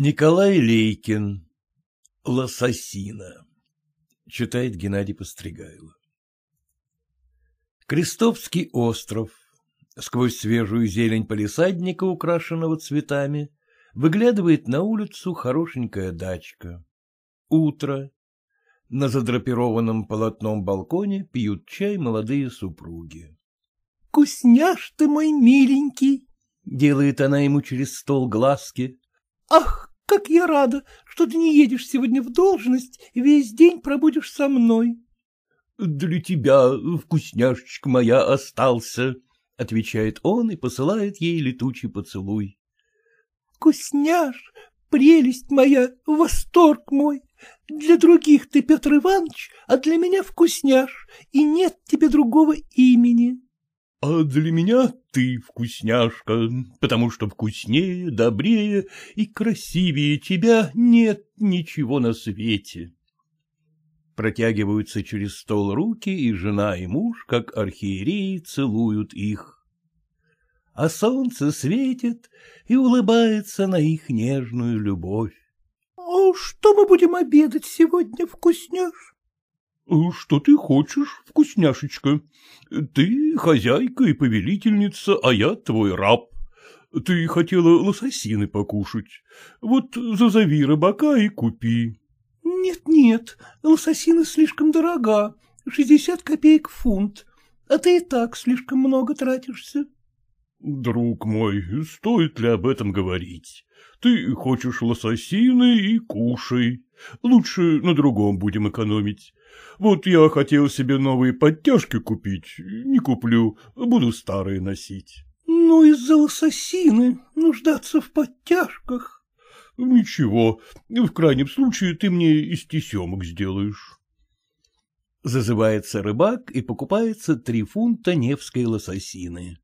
Николай Лейкин. Лососина. Читает Геннадий Постригайло. Крестовский остров. Сквозь свежую зелень полисадника, украшенного цветами, выглядывает на улицу хорошенькая дачка. Утро. На задрапированном полотном балконе пьют чай молодые супруги. — Кусняш ты мой миленький! — делает она ему через стол глазки. — Ах, как я рада, что ты не едешь сегодня в должность и весь день пробудешь со мной. — Для тебя, вкусняшечка моя, остался, — отвечает он и посылает ей летучий поцелуй. — Вкусняш, прелесть моя, восторг мой! Для других ты Петр Иванович, а для меня вкусняш, и нет тебе другого имени. А для меня ты вкусняшка, потому что вкуснее, добрее и красивее тебя нет ничего на свете. Протягиваются через стол руки, и жена и муж, как архиереи, целуют их. А солнце светит и улыбается на их нежную любовь. — А что мы будем обедать сегодня, вкусняш? — Что ты хочешь, вкусняшечка? Ты хозяйка и повелительница, а я твой раб. Ты хотела лососины покушать. Вот зазови рыбака и купи. Нет, — лососины слишком дорога, шестьдесят копеек фунт, а ты и так слишком много тратишься. «Друг мой, стоит ли об этом говорить? Ты хочешь лососины и кушай. Лучше на другом будем экономить. Вот я хотел себе новые подтяжки купить, не куплю, буду старые носить». «Ну, из-за лососины нуждаться в подтяжках». «Ничего, в крайнем случае ты мне из тесемок сделаешь». Зазывается рыбак и покупается три фунта невской лососины.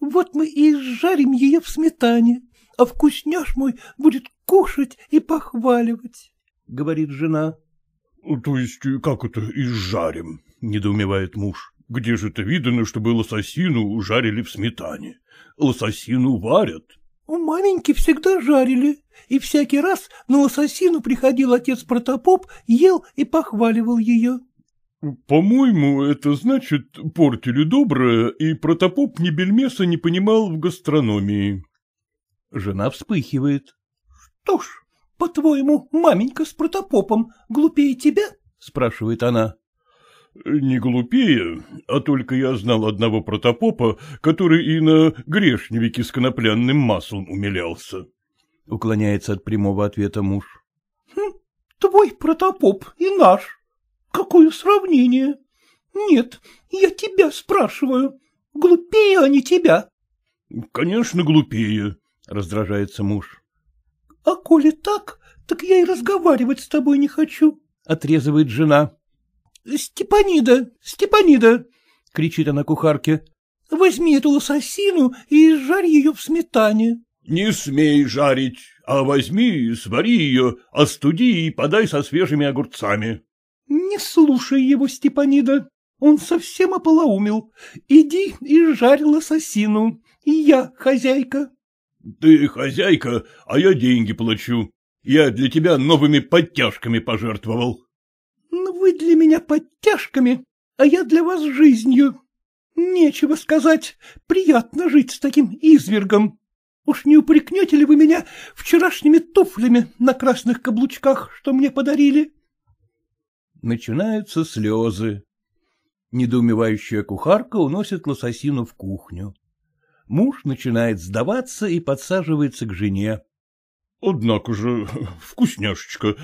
Вот мы и жарим ее в сметане, а вкусняш мой будет кушать и похваливать, — говорит жена. — То есть как это жарим? недоумевает муж. — Где же это видано, чтобы лососину жарили в сметане? Лососину варят. — У маменьки всегда жарили, и всякий раз на лососину приходил отец Протопоп, ел и похваливал ее. «По-моему, это значит, портили доброе, и протопоп Небельмеса не понимал в гастрономии». Жена вспыхивает. «Что ж, по-твоему, маменька с протопопом глупее тебя?» — спрашивает она. «Не глупее, а только я знал одного протопопа, который и на грешневике с коноплянным маслом умилялся», — уклоняется от прямого ответа муж. «Хм, «Твой протопоп и наш», — Какое сравнение? Нет, я тебя спрашиваю. Глупее они тебя? — Конечно, глупее, — раздражается муж. — А коли так, так я и разговаривать с тобой не хочу, — отрезывает жена. — Степанида, Степанида, — кричит она кухарке, — возьми эту лососину и жарь ее в сметане. — Не смей жарить, а возьми, свари ее, остуди и подай со свежими огурцами. Не слушай его, Степанида, он совсем ополоумил. Иди и жарь лососину, и я хозяйка. — Ты хозяйка, а я деньги плачу. Я для тебя новыми подтяжками пожертвовал. — Ну вы для меня подтяжками, а я для вас жизнью. Нечего сказать, приятно жить с таким извергом. Уж не упрекнете ли вы меня вчерашними туфлями на красных каблучках, что мне подарили? — Начинаются слезы. Недоумевающая кухарка уносит лососину в кухню. Муж начинает сдаваться и подсаживается к жене. — Однако же, вкусняшечка,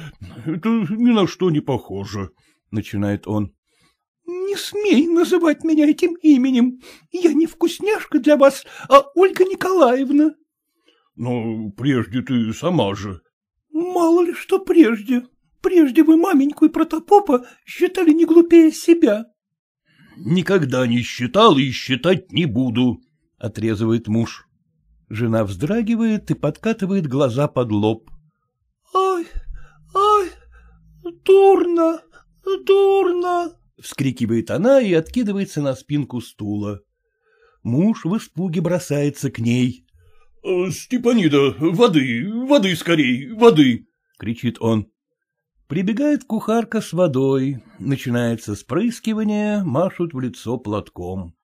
это ни на что не похоже, — начинает он. — Не смей называть меня этим именем. Я не вкусняшка для вас, а Ольга Николаевна. — Но прежде ты сама же. — Мало ли что прежде. Прежде вы маменьку и протопопа считали не глупее себя. — Никогда не считал и считать не буду, — отрезывает муж. Жена вздрагивает и подкатывает глаза под лоб. — Ай, ай, дурно, дурно! — вскрикивает она и откидывается на спинку стула. Муж в испуге бросается к ней. «Э, — Степанида, воды, воды скорей, воды! — кричит он. Прибегает кухарка с водой, начинается спрыскивание, машут в лицо платком.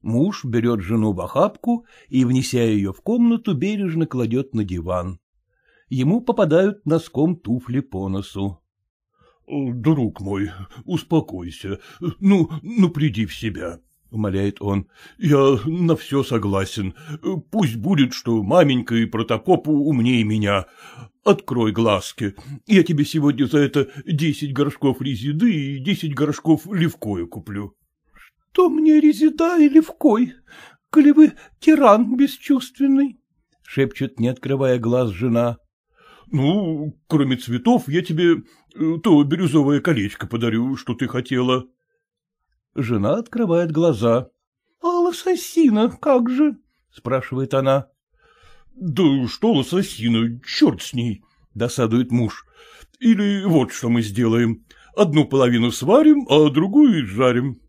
Муж берет жену в охапку и, внеся ее в комнату, бережно кладет на диван. Ему попадают носком туфли по носу. «Э, — Друг мой, успокойся, ну, ну приди в себя, — умоляет он. — Я на все согласен. Пусть будет, что маменька и протопоп умнее меня, Открой глазки. Я тебе сегодня за это десять горшков резиды и десять горшков левкоя куплю. — Что мне резида и левкой? Коли вы тиран бесчувственный? — шепчет, не открывая глаз, жена. — Ну, кроме цветов, я тебе э, то бирюзовое колечко подарю, что ты хотела. Жена открывает глаза. — А лососина как же? — спрашивает она. Да что ассасина, черт с ней, досадует муж. Или вот что мы сделаем. Одну половину сварим, а другую жарим.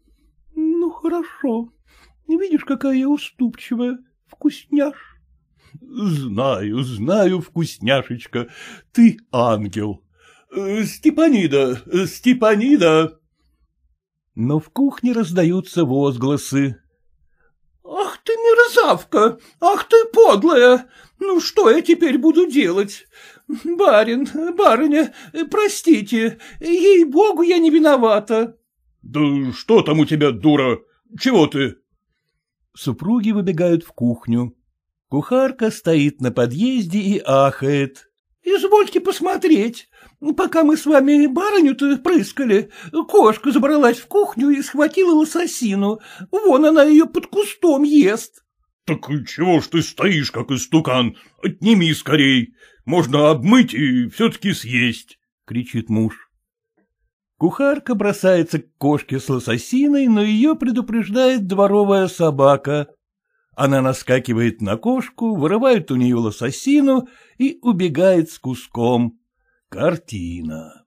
Ну, хорошо. Видишь, какая я уступчивая, вкусняш. Знаю, знаю, вкусняшечка, ты ангел. «Э, Степанида, э, Степанида. Но в кухне раздаются возгласы. «Ах ты мерзавка! Ах ты подлая! Ну что я теперь буду делать? Барин, барыня, простите, ей-богу, я не виновата!» «Да что там у тебя, дура? Чего ты?» Супруги выбегают в кухню. Кухарка стоит на подъезде и ахает. — Извольте посмотреть. Пока мы с вами барыню-то прыскали, кошка забралась в кухню и схватила лососину. Вон она ее под кустом ест. — Так чего ж ты стоишь, как истукан? Отними скорей. Можно обмыть и все-таки съесть, — кричит муж. Кухарка бросается к кошке с лососиной, но ее предупреждает дворовая собака. Она наскакивает на кошку, вырывает у нее лососину и убегает с куском. Картина.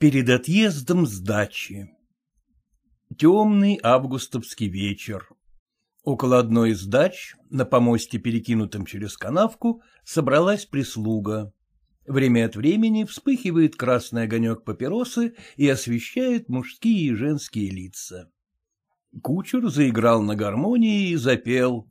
Перед отъездом с дачи Темный августовский вечер. Около одной из дач, на помосте, перекинутом через канавку, собралась прислуга. Время от времени вспыхивает красный огонек папиросы и освещает мужские и женские лица. Кучер заиграл на гармонии и запел.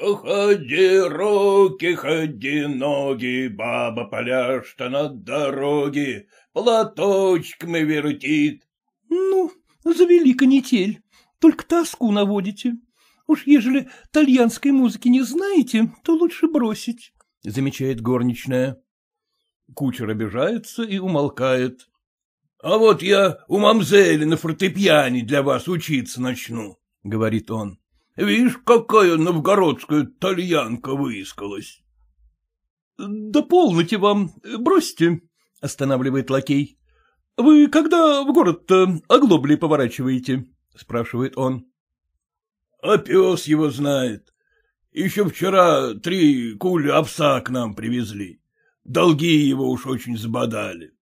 «Ходи, руки, ходи, ноги, баба поляшта на дороге, платочками вертит». «Ну, завели канитель, только тоску наводите», Уж ежели итальянской музыки не знаете, то лучше бросить, — замечает горничная. Кучер обижается и умолкает. — А вот я у мамзели на фортепиане для вас учиться начну, — говорит он. — Видишь, какая новгородская тальянка выискалась. — Да полноте вам, бросьте, — останавливает лакей. — Вы когда в город-то оглобли поворачиваете? — спрашивает он. А пес его знает. Еще вчера три кули овса к нам привезли. Долги его уж очень забодали.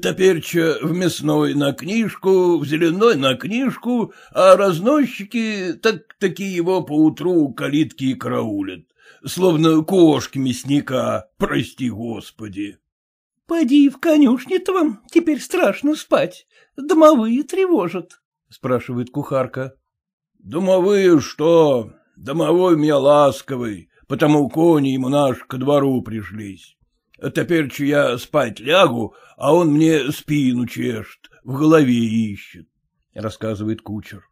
Топерча в мясной на книжку, в зеленой на книжку, а разносчики так таки его поутру калитки и караулят, словно кошки мясника, прости господи. — Поди в конюшне-то вам, теперь страшно спать, домовые тревожат, — спрашивает кухарка. Домовые что? Домовой у меня ласковый, потому кони ему наш ко двору пришлись. А теперь я спать лягу, а он мне спину чешет, в голове ищет, — рассказывает кучер.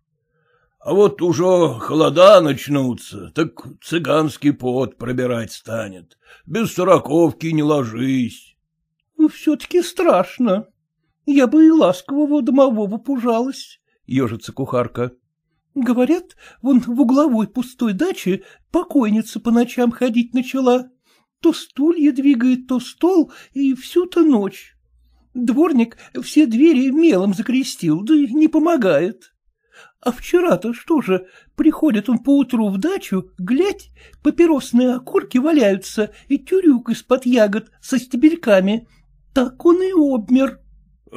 А вот уже холода начнутся, так цыганский пот пробирать станет. Без сороковки не ложись. — ну, Все-таки страшно. Я бы и ласкового домового пужалась, — ежится кухарка. Говорят, вон в угловой пустой даче покойница по ночам ходить начала. То стулья двигает, то стол, и всю-то ночь. Дворник все двери мелом закрестил, да не помогает. А вчера-то что же, приходит он поутру в дачу, глядь, папиросные окурки валяются, и тюрюк из-под ягод со стебельками. Так он и обмер.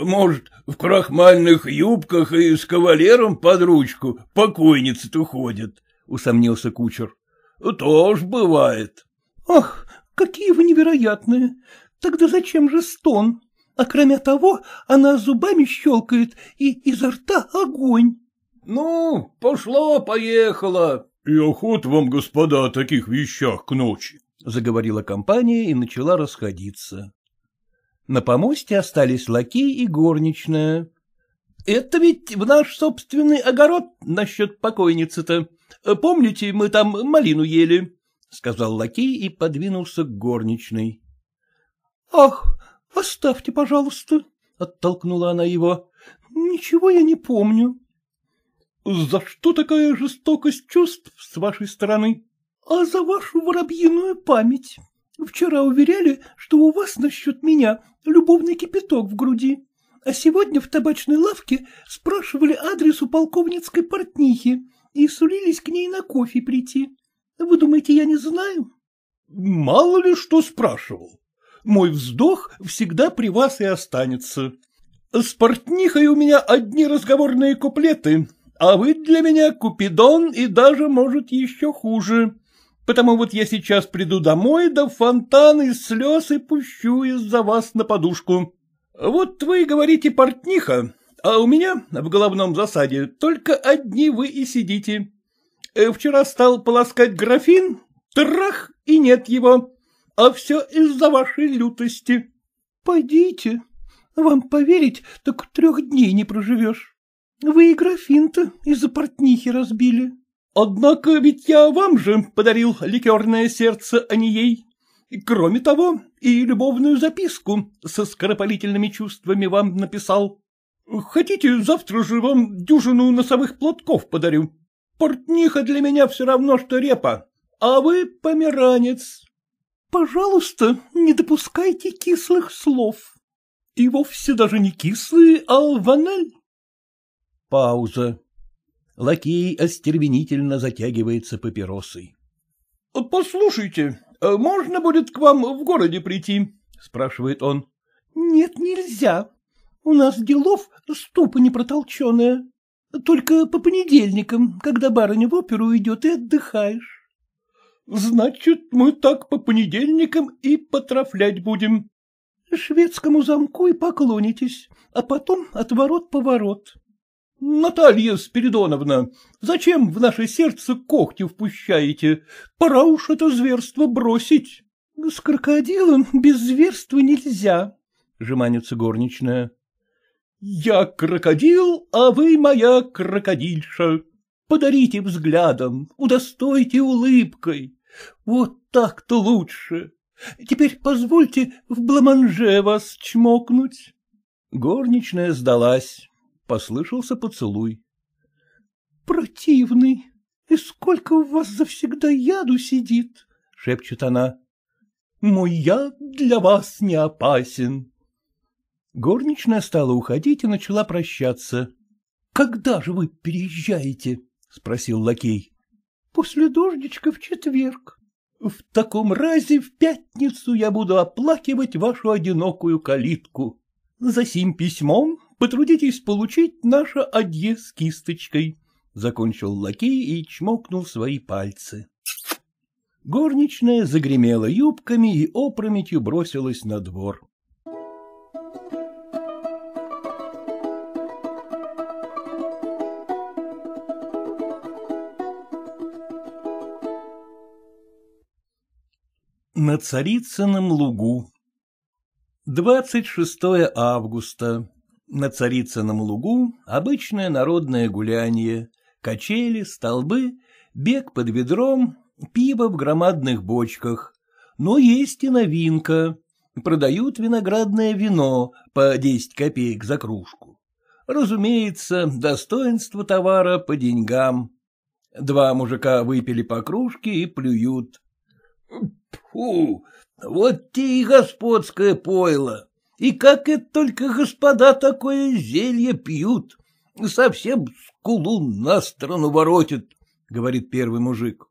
Может, в крахмальных юбках и с кавалером под ручку покойницы-то ходят, — усомнился кучер. — Тоже бывает. — Ах, какие вы невероятные! Тогда зачем же стон? А кроме того, она зубами щелкает и изо рта огонь. — Ну, пошло-поехало. — И охот вам, господа, о таких вещах к ночи, — заговорила компания и начала расходиться. На помосте остались лаки и горничная. — Это ведь в наш собственный огород насчет покойницы-то. Помните, мы там малину ели? — сказал лакей и подвинулся к горничной. — Ах, оставьте, пожалуйста, — оттолкнула она его. — Ничего я не помню. — За что такая жестокость чувств с вашей стороны? — А за вашу воробьиную память. Вчера уверяли, что у вас насчет меня любовный кипяток в груди, а сегодня в табачной лавке спрашивали адрес у полковницкой портнихи и сулились к ней на кофе прийти. Вы думаете, я не знаю? Мало ли что спрашивал. Мой вздох всегда при вас и останется. С портнихой у меня одни разговорные куплеты, а вы для меня купидон и даже, может, еще хуже потому вот я сейчас приду домой, да фонтан из слез и пущу из-за вас на подушку. Вот вы говорите портниха, а у меня в головном засаде только одни вы и сидите. Э, вчера стал полоскать графин, трах, и нет его, а все из-за вашей лютости. Пойдите, вам поверить, так трех дней не проживешь. Вы и графин-то из-за портнихи разбили. Однако ведь я вам же подарил ликерное сердце, а не ей. Кроме того, и любовную записку со скоропалительными чувствами вам написал. Хотите, завтра же вам дюжину носовых платков подарю. Портниха для меня все равно, что репа, а вы померанец. Пожалуйста, не допускайте кислых слов. И вовсе даже не кислые, а ванель. Пауза. Лакей остервенительно затягивается папиросой. — Послушайте, э, можно будет к вам в городе прийти? — спрашивает он. — Нет, нельзя. У нас делов ступа непротолченая. Только по понедельникам, когда барыня в оперу идет и отдыхаешь. — Значит, мы так по понедельникам и потрафлять будем. — Шведскому замку и поклонитесь, а потом от ворот поворот. — Наталья Спиридоновна, зачем в наше сердце когти впущаете? Пора уж это зверство бросить. — С крокодилом без зверства нельзя, — жеманится горничная. — Я крокодил, а вы моя крокодильша. Подарите взглядом, удостойте улыбкой. Вот так-то лучше. Теперь позвольте в бламанже вас чмокнуть. Горничная сдалась. Послышался поцелуй. — Противный! И сколько у вас завсегда яду сидит! — шепчет она. — Мой яд для вас не опасен! Горничная стала уходить и начала прощаться. — Когда же вы переезжаете? — спросил лакей. — После дождичка в четверг. — В таком разе в пятницу я буду оплакивать вашу одинокую калитку. За сим письмом потрудитесь получить наше адье с кисточкой, — закончил лакей и чмокнул свои пальцы. Горничная загремела юбками и опрометью бросилась на двор. На Царицыном лугу 26 августа на Царицыном лугу обычное народное гуляние, качели, столбы, бег под ведром, пиво в громадных бочках. Но есть и новинка. Продают виноградное вино по 10 копеек за кружку. Разумеется, достоинство товара по деньгам. Два мужика выпили по кружке и плюют. — Фу, вот те и господское пойло! И как это только господа такое зелье пьют? Совсем скулу на сторону воротит, — говорит первый мужик.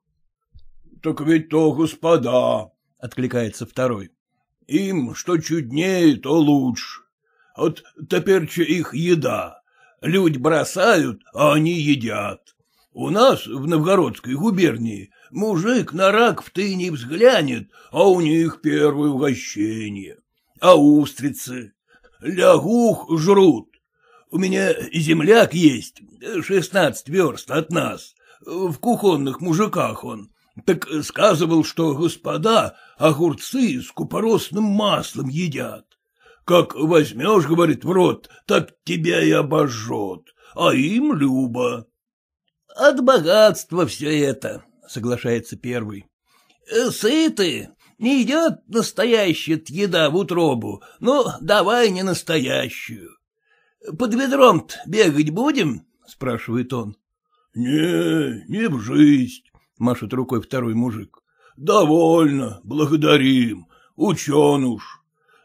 — Так ведь то господа, — откликается второй. — Им что чуднее, то лучше. Вот теперь их еда. Люди бросают, а они едят. У нас в Новгородской губернии мужик на рак в тыне взглянет, а у них первое угощение а устрицы, лягух жрут. У меня земляк есть, шестнадцать верст от нас, в кухонных мужиках он. Так сказывал, что господа огурцы с купоросным маслом едят. Как возьмешь, говорит, в рот, так тебя и обожжет, а им любо. — От богатства все это, — соглашается первый. Э, — Сыты, не идет настоящая еда в утробу, но давай не настоящую. Под ведром бегать будем? — спрашивает он. — Не, не в жизнь, — машет рукой второй мужик. — Довольно, благодарим, учен уж.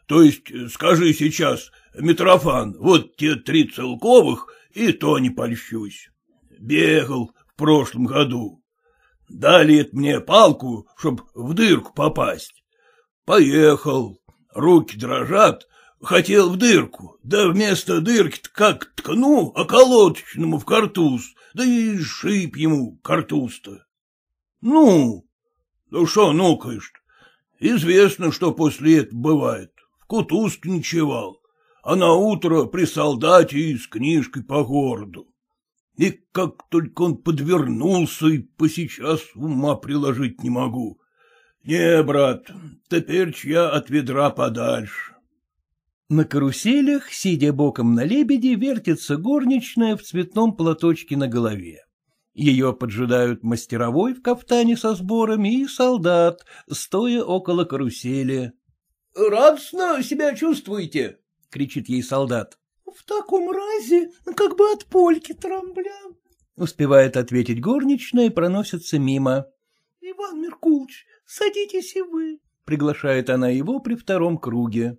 То есть, скажи сейчас, Митрофан, вот те три целковых, и то не польщусь. Бегал в прошлом году. Дали это мне палку, чтоб в дырку попасть. Поехал, руки дрожат, хотел в дырку, да вместо дырки как ткну околоточному в картуз, да и шип ему картуз-то. Ну, ну что нукаешь-то? Известно, что после этого бывает. В кутузке ночевал, а на утро при солдате и с книжкой по городу. И как только он подвернулся, и посейчас ума приложить не могу. Не, брат, теперь я от ведра подальше. На каруселях, сидя боком на лебеде, вертится горничная в цветном платочке на голове. Ее поджидают мастеровой в кафтане со сборами и солдат, стоя около карусели. — Радостно себя чувствуете? — кричит ей солдат в таком разе, как бы от польки трамбля, — успевает ответить горничная и проносится мимо. — Иван Меркулович, садитесь и вы, — приглашает она его при втором круге.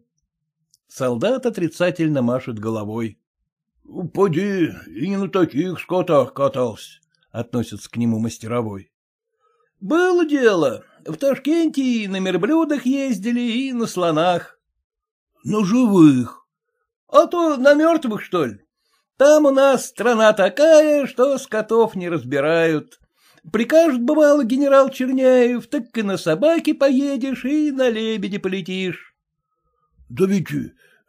Солдат отрицательно машет головой. — Поди, и не на таких скотах катался, — относится к нему мастеровой. — Было дело. В Ташкенте и на мерблюдах ездили, и на слонах. — На живых, — А то на мертвых, что ли? Там у нас страна такая, что скотов не разбирают. Прикажет, бывало, генерал Черняев, так и на собаке поедешь, и на лебеде полетишь. — Да ведь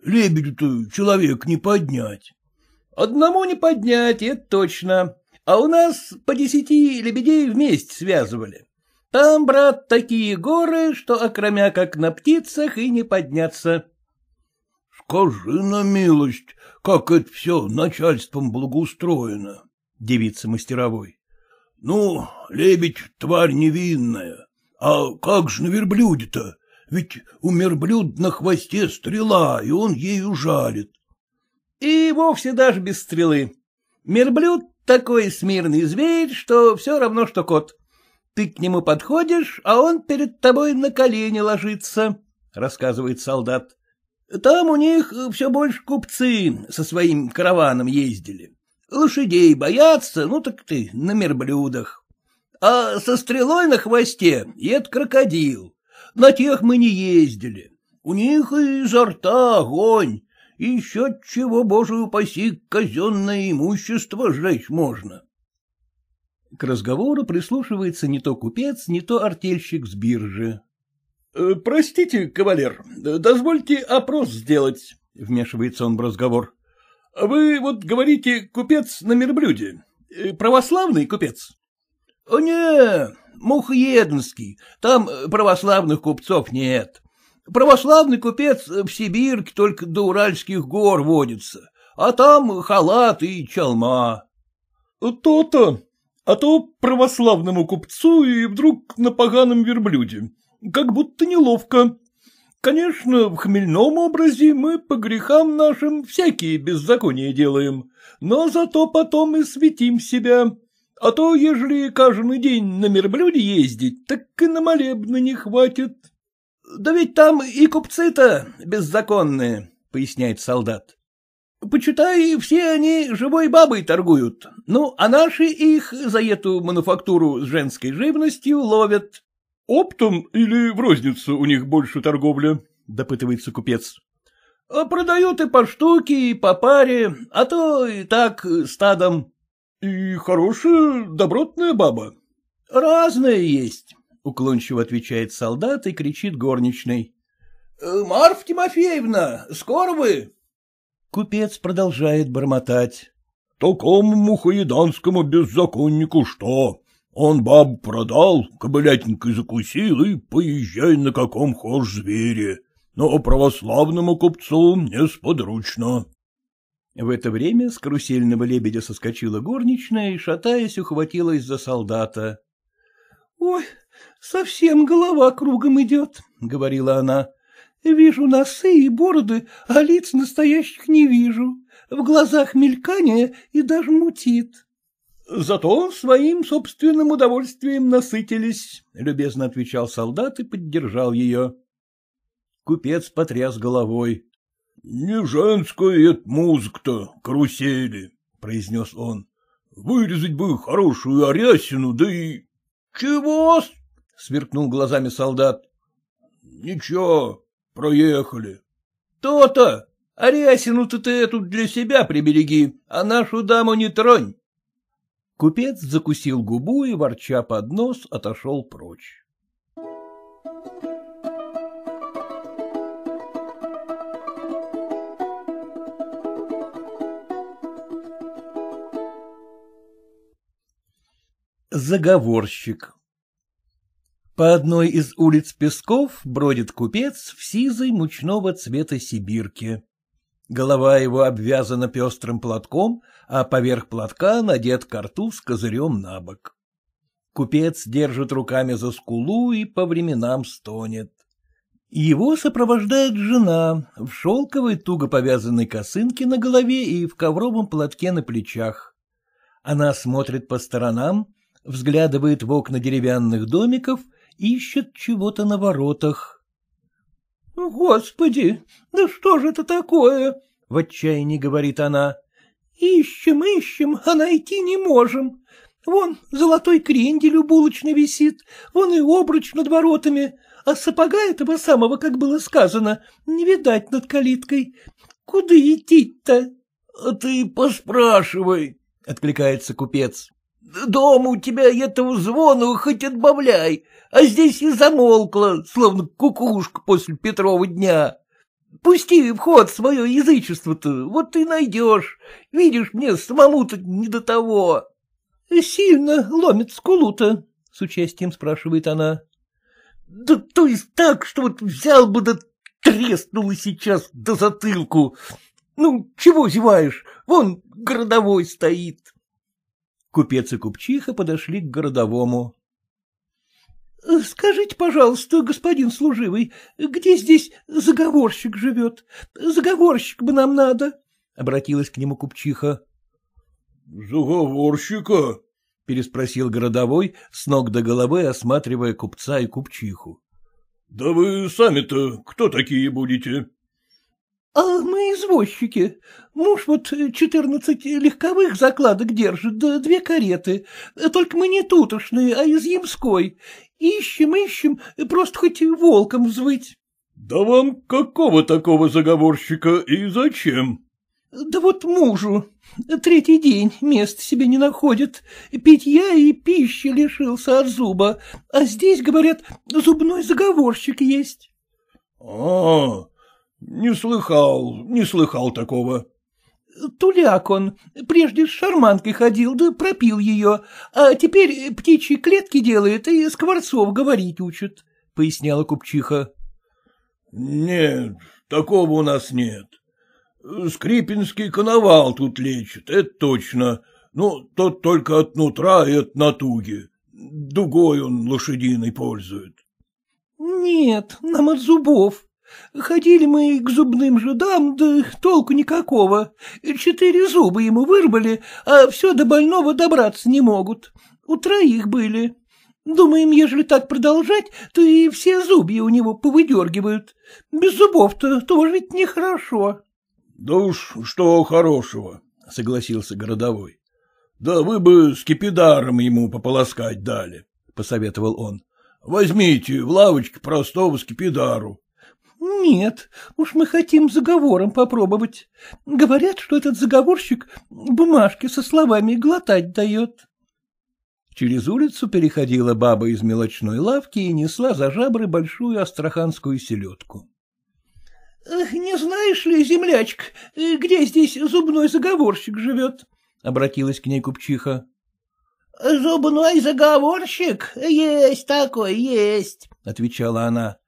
лебедю-то человек не поднять. — Одному не поднять, это точно. А у нас по десяти лебедей вместе связывали. Там, брат, такие горы, что окромя как на птицах и не подняться. Скажи на милость, как это все начальством благоустроено, — девица мастеровой. — Ну, лебедь — тварь невинная. А как же на верблюде-то? Ведь у верблюд на хвосте стрела, и он ею жалит. И вовсе даже без стрелы. Мерблюд — такой смирный зверь, что все равно, что кот. Ты к нему подходишь, а он перед тобой на колени ложится, — рассказывает солдат. Там у них э, все больше купцы со своим караваном ездили. Лошадей боятся, ну так ты, на мерблюдах. А со стрелой на хвосте — это крокодил. На тех мы не ездили. У них изо рта огонь, еще чего, боже упаси, казенное имущество сжечь можно. К разговору прислушивается не то купец, не то артельщик с биржи. Э, — Простите, кавалер, дозвольте опрос сделать, — вмешивается он в разговор. — Вы вот говорите «купец на мерблюде». Э, православный купец? — О Не, Мухоеденский, там э, православных купцов нет. Православный купец в Сибирке только до Уральских гор водится, а там халат и чалма. — То-то, а то православному купцу и вдруг на поганом верблюде как будто неловко. Конечно, в хмельном образе мы по грехам нашим всякие беззакония делаем, но зато потом и светим себя. А то, ежели каждый день на мирблюде ездить, так и на молебны не хватит. — Да ведь там и купцы-то беззаконные, — поясняет солдат. — Почитай, все они живой бабой торгуют, ну, а наши их за эту мануфактуру с женской живностью ловят. — Оптом или в розницу у них больше торговля? — допытывается купец. А — Продают и по штуке, и по паре, а то и так стадом. — И хорошая, добротная баба. — Разная есть, — уклончиво отвечает солдат и кричит горничный. Э, — Марф Тимофеевна, скоро вы? Купец продолжает бормотать. — Такому мухоеданскому беззаконнику что? Он баб продал, кобылятенькой закусил и поезжай на каком хож звере, но православному купцу несподручно. В это время с карусельного лебедя соскочила горничная и, шатаясь, ухватилась за солдата. — Ой, совсем голова кругом идет, — говорила она. — Вижу носы и бороды, а лиц настоящих не вижу. В глазах мелькание и даже мутит. Зато своим собственным удовольствием насытились, — любезно отвечал солдат и поддержал ее. Купец потряс головой. — Не женская это музыка-то, карусели, — произнес он. — Вырезать бы хорошую арясину, да и... — Чего? — сверкнул глазами солдат. — Ничего, проехали. То — Арясину-то ты эту для себя прибереги, а нашу даму не тронь. Купец закусил губу и, ворча под нос, отошел прочь. Заговорщик По одной из улиц Песков бродит купец в сизой мучного цвета сибирке. Голова его обвязана пестрым платком, а поверх платка надет карту с козырем на бок. Купец держит руками за скулу и по временам стонет. Его сопровождает жена в шелковой туго повязанной косынке на голове и в ковровом платке на плечах. Она смотрит по сторонам, взглядывает в окна деревянных домиков, ищет чего-то на воротах — Господи, да что же это такое? — в отчаянии говорит она. — Ищем, ищем, а найти не можем. Вон золотой крендель у булочной висит, вон и обруч над воротами, а сапога этого самого, как было сказано, не видать над калиткой. Куда идти-то? — А ты поспрашивай, — откликается купец. Дом у тебя этого звона хоть отбавляй, а здесь и замолкла, словно кукушка после Петрова дня. Пусти в ход свое язычество-то, вот ты найдешь. Видишь, мне самому-то не до того. — Сильно ломит скулу-то, — с участием спрашивает она. — Да то есть так, что вот взял бы да треснуло сейчас до затылку. Ну, чего зеваешь? Вон городовой стоит. — Купец и купчиха подошли к городовому. — Скажите, пожалуйста, господин служивый, где здесь заговорщик живет? Заговорщик бы нам надо, — обратилась к нему купчиха. — Заговорщика? — переспросил городовой, с ног до головы осматривая купца и купчиху. — Да вы сами-то кто такие будете? А мы извозчики. Муж вот э, четырнадцать легковых закладок держит, да две кареты. Только мы не тутошные, а из Ямской. Ищем, ищем, просто хоть волком взвыть. — Да вам какого такого заговорщика и зачем? — Да вот мужу. Третий день мест себе не находит. Питья и пищи лишился от зуба. А здесь, говорят, зубной заговорщик есть. — А-а-а! — Не слыхал, не слыхал такого. — Туляк он. Прежде с шарманкой ходил, да пропил ее, а теперь птичьи клетки делает и скворцов говорить учит, — поясняла купчиха. — Нет, такого у нас нет. Скрипинский коновал тут лечит, это точно. Ну, тот только от нутра и от натуги. Дугой он лошадиной пользует. — Нет, нам от зубов. Ходили мы к зубным жидам, да толку никакого. Четыре зуба ему вырвали, а все до больного добраться не могут. У троих были. Думаем, ежели так продолжать, то и все зубья у него повыдергивают. Без зубов-то тоже ведь нехорошо. — Да уж что хорошего, — согласился городовой. — Да вы бы скипидаром ему пополоскать дали, — посоветовал он. — Возьмите в лавочке простого скипидару. Нет, уж мы хотим заговором попробовать. Говорят, что этот заговорщик бумажки со словами глотать дает. Через улицу переходила баба из мелочной лавки и несла за жабры большую астраханскую селедку. — Не знаешь ли, землячка, где здесь зубной заговорщик живет? — обратилась к ней купчиха. — Зубной заговорщик? Есть такой, есть, — отвечала она.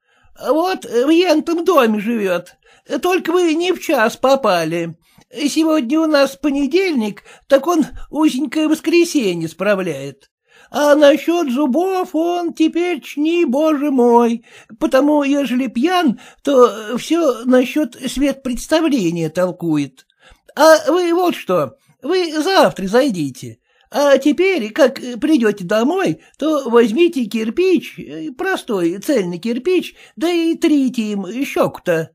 Вот в ентом доме живет. Только вы не в час попали. Сегодня у нас понедельник, так он узенькое воскресенье справляет. А насчет зубов он теперь чни, боже мой, потому, ежели пьян, то все насчет свет представления толкует. А вы вот что, вы завтра зайдите. А теперь, как э, придете домой, то возьмите кирпич, э, простой цельный кирпич, да и трите им щеку-то.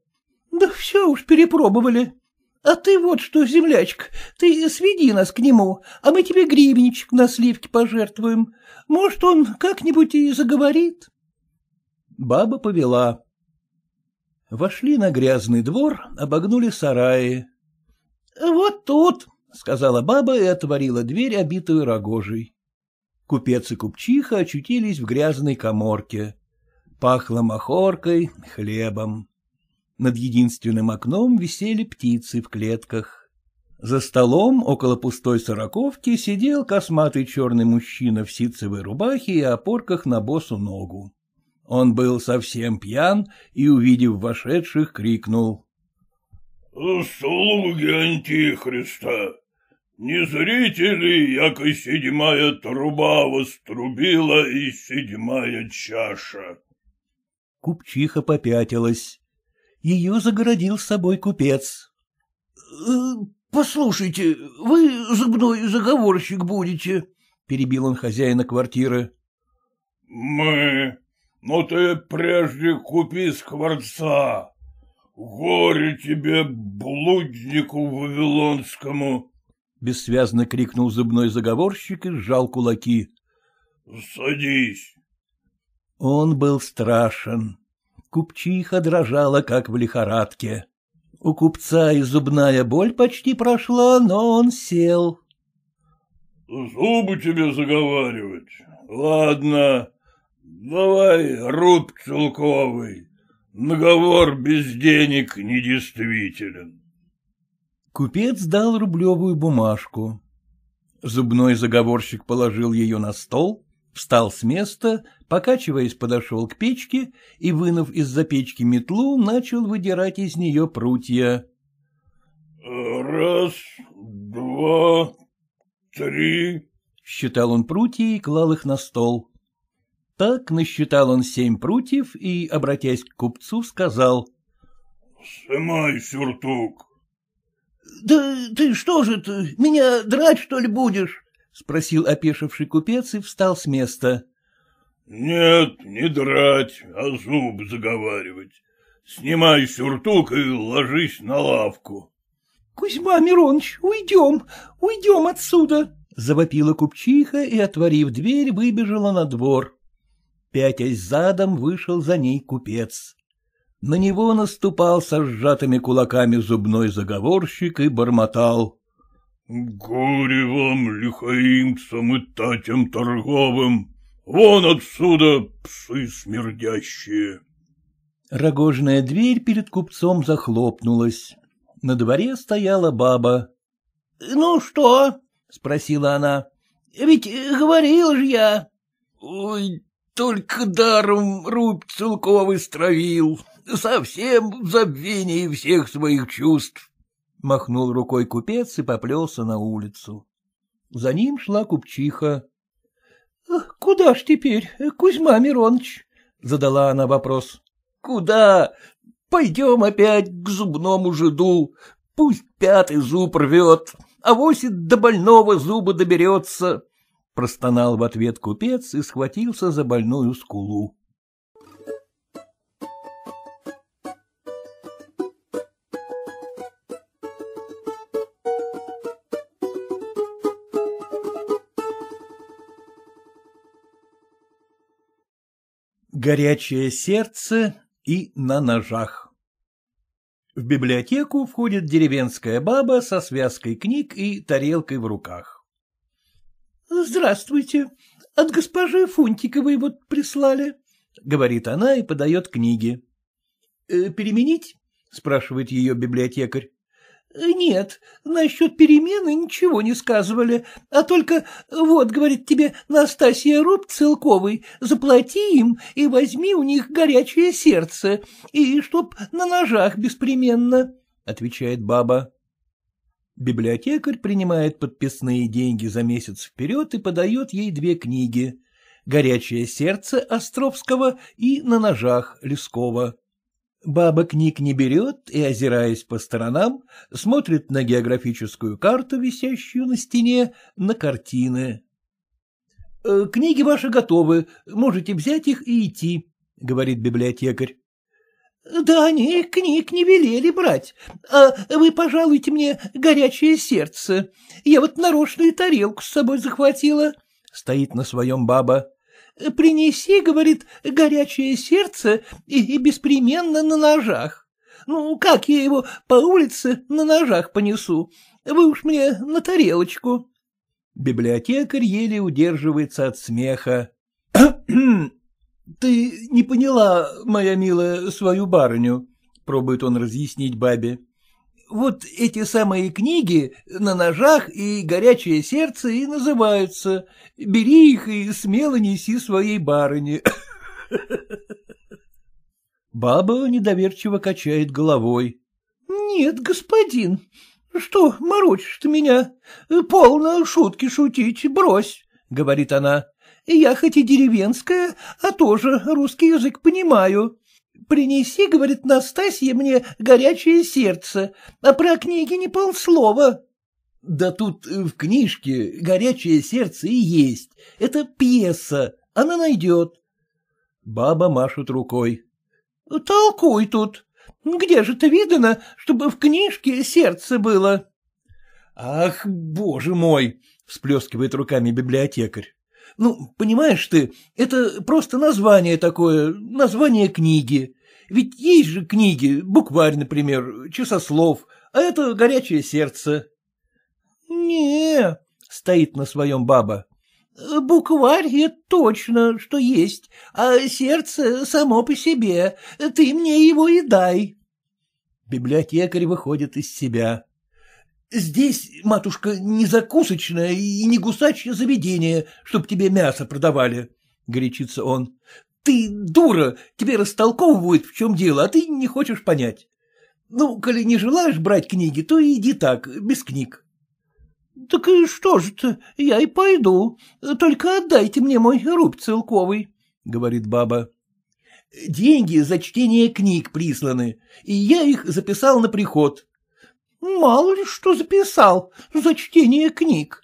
Да все уж перепробовали. А ты вот что, землячка, ты сведи нас к нему, а мы тебе гривенчик на сливке пожертвуем. Может, он как-нибудь и заговорит. Баба повела. Вошли на грязный двор, обогнули сараи. — Вот тут, — сказала баба и отворила дверь, обитую рогожей. Купец и купчиха очутились в грязной коморке. Пахло махоркой, хлебом. Над единственным окном висели птицы в клетках. За столом около пустой сороковки сидел косматый черный мужчина в ситцевой рубахе и опорках на босу ногу. Он был совсем пьян и, увидев вошедших, крикнул. — Слуги Антихриста! Не зрите як и седьмая труба вострубила и седьмая чаша? Купчиха попятилась. Ее загородил с собой купец. Э, — Послушайте, вы зубной заговорщик будете, — перебил он хозяина квартиры. — Мы? Но ты прежде купи скворца. Горе тебе, блуднику вавилонскому! бессвязно крикнул зубной заговорщик и сжал кулаки. Садись. Он был страшен. Купчиха дрожала, как в лихорадке. У купца и зубная боль почти прошла, но он сел. — Зубы тебе заговаривать? Ладно, давай руб целковый. Наговор без денег недействителен. Купец дал рублевую бумажку. Зубной заговорщик положил ее на стол, встал с места, покачиваясь, подошел к печке и, вынув из-за печки метлу, начал выдирать из нее прутья. — Раз, два, три... — считал он прутья и клал их на стол. Так насчитал он семь прутьев и, обратясь к купцу, сказал. — "Снимай сюртук. — Да ты что же ты, меня драть, что ли, будешь? — спросил опешивший купец и встал с места. — Нет, не драть, а зуб заговаривать. Снимай сюртук и ложись на лавку. — Кузьма Миронович, уйдем, уйдем отсюда! — завопила купчиха и, отворив дверь, выбежала на двор. Пятясь задом, вышел за ней купец. На него наступал со сжатыми кулаками зубной заговорщик и бормотал. — Горе вам, лихаимцам и татям торговым! Вон отсюда псы смердящие! Рогожная дверь перед купцом захлопнулась. На дворе стояла баба. — Ну что? — спросила она. — Ведь говорил же я. — Ой, только даром рубь целковый стравил, совсем в забвении всех своих чувств. Махнул рукой купец и поплелся на улицу. За ним шла купчиха. — Куда ж теперь, Кузьма Миронович? — задала она вопрос. — Куда? Пойдем опять к зубному жиду. Пусть пятый зуб рвет, а восит до больного зуба доберется. Простонал в ответ купец и схватился за больную скулу. Горячее сердце и на ножах В библиотеку входит деревенская баба со связкой книг и тарелкой в руках. — Здравствуйте. От госпожи Фунтиковой вот прислали, — говорит она и подает книги. «Э, — Переменить? — спрашивает ее библиотекарь. — Нет, насчет перемены ничего не сказывали, а только вот, говорит тебе Настасья Роб Целковый, заплати им и возьми у них горячее сердце, и чтоб на ножах беспременно, — отвечает баба. Библиотекарь принимает подписные деньги за месяц вперед и подает ей две книги «Горячее сердце» Островского и «На ножах» Лескова. Баба книг не берет и, озираясь по сторонам, смотрит на географическую карту, висящую на стене, на картины. «Э, — Книги ваши готовы, можете взять их и идти, — говорит библиотекарь. — Да они книг не велели брать. А вы пожалуйте мне горячее сердце. Я вот нарочно тарелку с собой захватила, — стоит на своем баба. «Э, принеси, говорит, горячее сердце и, и беспременно на ножах. Ну, как я его по улице на ножах понесу? Вы уж мне на тарелочку. Библиотекарь еле удерживается от смеха. «Ты не поняла, моя милая, свою барыню», — пробует он разъяснить бабе. Вот эти самые книги «На ножах» и «Горячее сердце» и называются. Бери их и смело неси своей барыне. Баба недоверчиво качает головой. — Нет, господин, что морочишь ты меня? Полно шутки шутить, брось, — говорит она. — Я хоть и деревенская, а тоже русский язык понимаю. Принеси, говорит Настасья, мне горячее сердце, а про книги не полслова. Да тут э, в книжке горячее сердце и есть. Это пьеса, она найдет. Баба машет рукой. Толкуй тут. Где же ты видано, чтобы в книжке сердце было? Ах, боже мой! — всплескивает руками библиотекарь. Ну, понимаешь ты, это просто название такое, название книги. Ведь есть же книги, букварь, например, часослов, а это горячее сердце. не стоит на своем баба. Букварь — это точно, что есть, а сердце само по себе, ты мне его и дай. Библиотекарь выходит из себя. Здесь, матушка, не закусочное и не гусачье заведение, чтоб тебе мясо продавали, — горячится он. Ты дура, тебе растолковывают, в чем дело, а ты не хочешь понять. Ну, коли не желаешь брать книги, то иди так, без книг. — Так и что же ты, я и пойду, только отдайте мне мой руб целковый, — говорит баба. — Деньги за чтение книг присланы, и я их записал на приход, Мало ли что записал за чтение книг.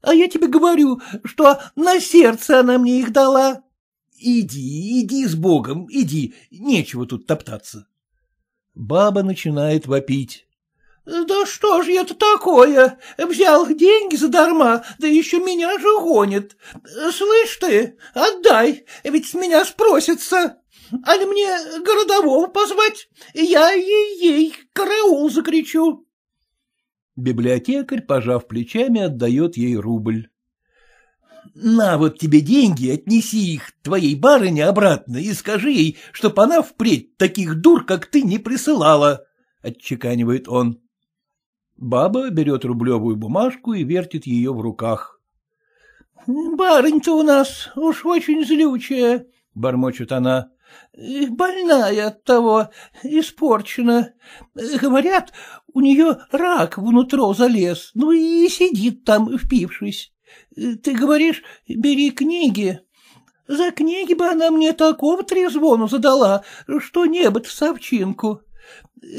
А я тебе говорю, что на сердце она мне их дала. Иди, иди с Богом, иди, нечего тут топтаться. Баба начинает вопить. Да что ж я то такое? Взял деньги задарма, да еще меня же гонит. Слышь ты, отдай, ведь с меня спросится. Аль мне городового позвать, я ей-ей караул закричу. Библиотекарь, пожав плечами, отдает ей рубль. «На вот тебе деньги, отнеси их твоей барыне обратно и скажи ей, чтоб она впредь таких дур, как ты, не присылала», — отчеканивает он. Баба берет рублевую бумажку и вертит ее в руках. — Барынь-то у нас уж очень злючая, — бормочет она больная от того, испорчена. Говорят, у нее рак внутро залез, ну и сидит там, впившись. Ты говоришь, бери книги. За книги бы она мне такого трезвону задала, что небо-то совчинку.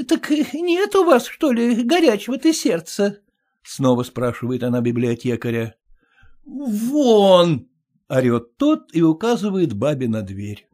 Так нет у вас, что ли, горячего-то сердца? Снова спрашивает она библиотекаря. «Вон!» — орет тот и указывает бабе на дверь.